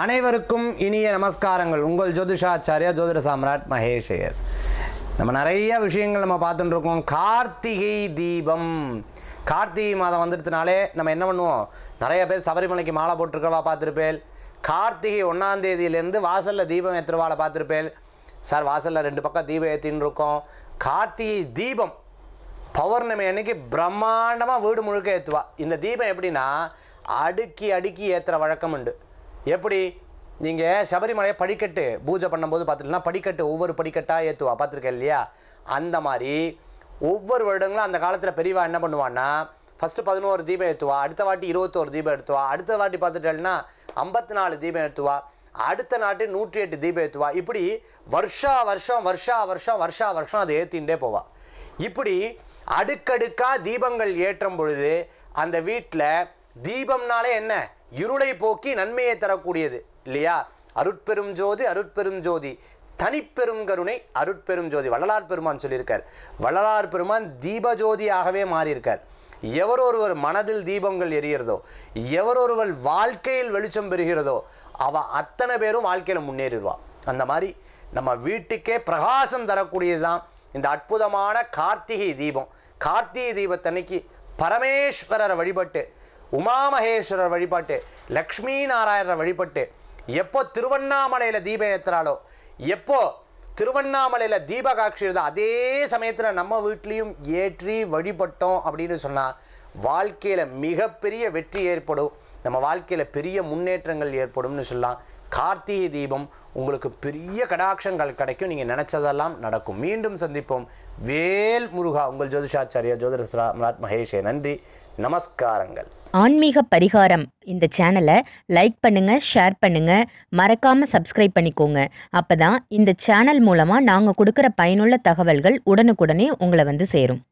அனைவருக்கும் இனிய நமஸ்காரங்கள் உங்கள் ஜோதிஷாச்சாரியா ஜோதிட சாம்ராட் மகேஷயர் நம்ம நிறைய விஷயங்கள் நம்ம பார்த்துட்டு இருக்கோம் கார்த்திகை தீபம் கார்த்திகை மாதம் வந்துடுத்துனாலே நம்ம என்ன பண்ணுவோம் நிறைய பேர் சபரிமலைக்கு மாலை போட்டிருக்கவா பார்த்துருப்பேல் கார்த்திகை ஒன்றாம் தேதியிலேருந்து வாசலில் தீபம் ஏற்றுருவாளை பார்த்துருப்பேல் சார் வாசலில் ரெண்டு பக்கம் தீபம் ஏற்றின்னு இருக்கோம் கார்த்திகை தீபம் பௌர்ணமி அன்னைக்கு பிரம்மாண்டமாக வீடு முழுக்க ஏற்றுவா இந்த தீபம் எப்படின்னா அடுக்கி அடுக்கி ஏற்றுற வழக்கம் உண்டு எப்படி நீங்கள் சபரிமலையை படிக்கட்டு பூஜை பண்ணும்போது பார்த்துட்டீங்கன்னா படிக்கட்டு ஒவ்வொரு படிக்கட்டாக ஏற்றுவா பார்த்துருக்கேன் இல்லையா அந்த மாதிரி ஒவ்வொரு வருடங்களும் அந்த காலத்தில் பெரியவா என்ன பண்ணுவான்னா ஃபஸ்ட்டு பதினோரு தீபம் ஏற்றுவா அடுத்த வாட்டி இருபத்தோரு தீபம் எடுத்துவா அடுத்த வாட்டி பார்த்துட்டேன்னா ஐம்பத்தி நாலு தீபம் எடுத்துவா அடுத்த நாட்டு நூற்றி எட்டு தீபம் ஏற்றுவா இப்படி வருஷா வருஷம் வருஷா வருஷம் வருஷா வருஷம் அதை ஏற்றின்ண்டே போவா இப்படி அடுக்கடுக்காக தீபங்கள் ஏற்றும் பொழுது அந்த வீட்டில் தீபம்னாலே என்ன இருளை போக்கி நன்மையை தரக்கூடியது இல்லையா அருட்பெரும் ஜோதி அருட்பெரும் ஜோதி தனிப்பெரும் கருணை அருட்பெரும் ஜோதி வள்ளலார் பெருமான் சொல்லியிருக்கார் வள்ளலார் பெருமான் தீபஜோதியாகவே மாறியிருக்கார் எவரொருவர் மனதில் தீபங்கள் எரிகிறதோ எவரொருவர் வாழ்க்கையில் வெளிச்சம் பெறுகிறதோ அவ அத்தனை பேரும் வாழ்க்கையில் முன்னேறிடுவா அந்த மாதிரி நம்ம வீட்டுக்கே பிரகாசம் தரக்கூடியது தான் இந்த அற்புதமான கார்த்திகை தீபம் கார்த்திகை தீபத்தன்னைக்கு பரமேஸ்வரரை வழிபட்டு உமாமகேஸ்வரர் வழிபாட்டு லக்ஷ்மி நாராயணர் வழிபட்டு எப்போ திருவண்ணாமலையில் தீப ஏற்றுறாலோ எப்போ திருவண்ணாமலையில் தீபகாட்சி இருந்தால் அதே சமயத்தில் நம்ம வீட்லேயும் ஏற்றி வழிபட்டோம் அப்படின்னு சொன்னால் வாழ்க்கையில் மிகப்பெரிய வெற்றி ஏற்படும் நம்ம வாழ்க்கையில் பெரிய முன்னேற்றங்கள் ஏற்படும்னு சொல்லலாம் கார்த்திகை தீபம் உங்களுக்கு பெரிய கடாட்சங்கள் கிடைக்கும் நீங்கள் நினச்சதெல்லாம் நடக்கும் மீண்டும் சந்திப்போம் வேல் முருகா உங்கள் ஜோதிஷாச்சாரியா ஜோதிடஸ்ரா மகேஷே நன்றி நமஸ்காரங்கள் ஆன்மீக பரிகாரம் இந்த சேனலை லைக் பண்ணுங்கள் ஷேர் பண்ணுங்கள் மறக்காமல் சப்ஸ்கிரைப் பண்ணிக்கோங்க அப்போ தான் இந்த சேனல் மூலமாக நாங்கள் கொடுக்குற பயனுள்ள தகவல்கள் உடனுக்குடனே உங்களை வந்து சேரும்